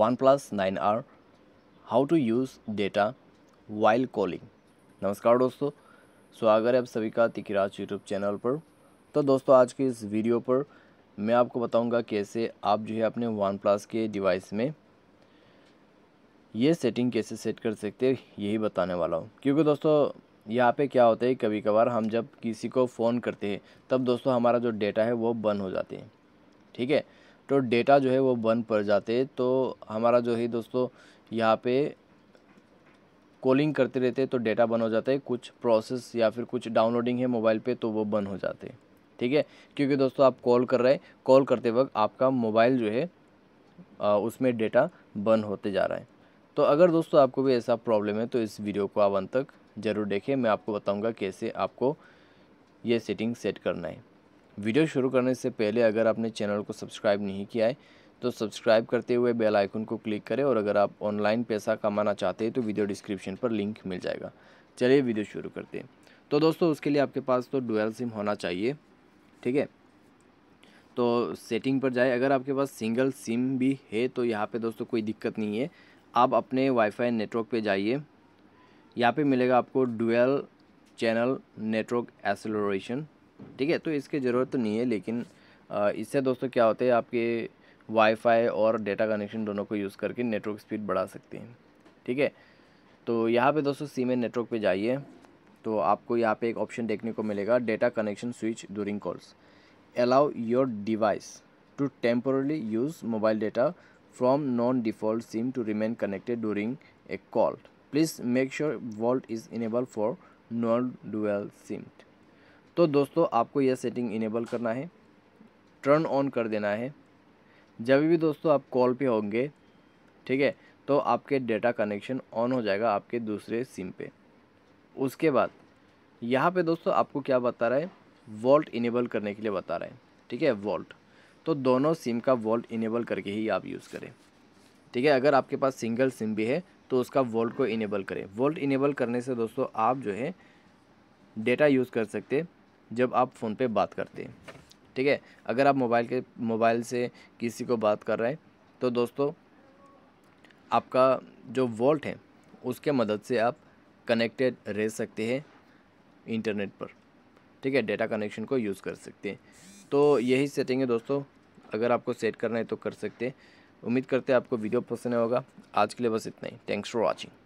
OnePlus 9R how to use data while calling नमस्कार दोस्तों स्वागत है आप सभी का तिकराज यूट्यूब चैनल पर तो दोस्तों आज के इस वीडियो पर मैं आपको बताऊंगा कैसे आप जो है अपने वन प्लस के डिवाइस में ये सेटिंग कैसे सेट कर सकते हैं यही बताने वाला हूँ क्योंकि दोस्तों यहाँ पे क्या होता है कभी कभार हम जब किसी को फ़ोन करते हैं तब दोस्तों हमारा जो डेटा है वो बंद हो जाते हैं ठीक है तो डेटा जो है वो बंद पड़ जाते तो हमारा जो है दोस्तों यहाँ पे कॉलिंग करते रहते तो डेटा बंद हो जाता है कुछ प्रोसेस या फिर कुछ डाउनलोडिंग है मोबाइल पे तो वो बंद हो जाते ठीक है क्योंकि दोस्तों आप कॉल कर रहे हैं कॉल करते वक्त आपका मोबाइल जो है आ, उसमें डेटा बंद होते जा रहा है तो अगर दोस्तों आपको भी ऐसा प्रॉब्लम है तो इस वीडियो को आप अंत तक ज़रूर देखें मैं आपको बताऊँगा कैसे आपको ये सेटिंग सेट करना है वीडियो शुरू करने से पहले अगर आपने चैनल को सब्सक्राइब नहीं किया है तो सब्सक्राइब करते हुए बेल आइकन को क्लिक करें और अगर आप ऑनलाइन पैसा कमाना चाहते हैं तो वीडियो डिस्क्रिप्शन पर लिंक मिल जाएगा चलिए वीडियो शुरू करते हैं तो दोस्तों उसके लिए आपके पास तो डुअल सिम होना चाहिए ठीक है तो सेटिंग पर जाए अगर आपके पास सिंगल सिम भी है तो यहाँ पर दोस्तों कोई दिक्कत नहीं है आप अपने वाईफाई नेटवर्क पर जाइए यहाँ पर मिलेगा आपको डुअल चैनल नेटवर्क एसलोरेशन ठीक है तो इसकी ज़रूरत तो नहीं है लेकिन इससे दोस्तों क्या होता है आपके वाईफाई और डेटा कनेक्शन दोनों को यूज़ करके नेटवर्क स्पीड बढ़ा सकते हैं ठीक है तो यहाँ पे दोस्तों सीमेन नेटवर्क पे जाइए तो आपको यहाँ पे एक ऑप्शन देखने को मिलेगा data connection switch during calls allow your device to temporarily use mobile data from non default SIM to remain connected during a call please make sure VoLTE is enable for non dual SIM तो दोस्तों आपको यह setting enable करना है turn on कर देना है जब भी दोस्तों आप कॉल पे होंगे ठीक है तो आपके डेटा कनेक्शन ऑन हो जाएगा आपके दूसरे सिम पे उसके बाद यहाँ पे दोस्तों आपको क्या बता रहा है वॉल्ट इनेबल करने के लिए बता रहा है ठीक है वॉल्ट तो दोनों सिम का वॉल्ट इनेबल करके ही आप यूज़ करें ठीक है अगर आपके पास सिंगल सिम भी है तो उसका वॉल्ट को इनेबल करें वॉल्ट इनेबल करने से दोस्तों आप जो है डेटा यूज़ कर सकते जब आप फ़ोन पे बात करते हैं ठीक है अगर आप मोबाइल के मोबाइल से किसी को बात कर रहे हैं तो दोस्तों आपका जो वॉल्ट है उसके मदद से आप कनेक्टेड रह सकते हैं इंटरनेट पर ठीक है डेटा कनेक्शन को यूज़ कर सकते हैं तो यही सेटिंग है दोस्तों अगर आपको सेट करना है तो कर सकते हैं उम्मीद करते हैं आपको वीडियो पसंद होगा आज के लिए बस इतना ही थैंक्स फॉर वॉचिंग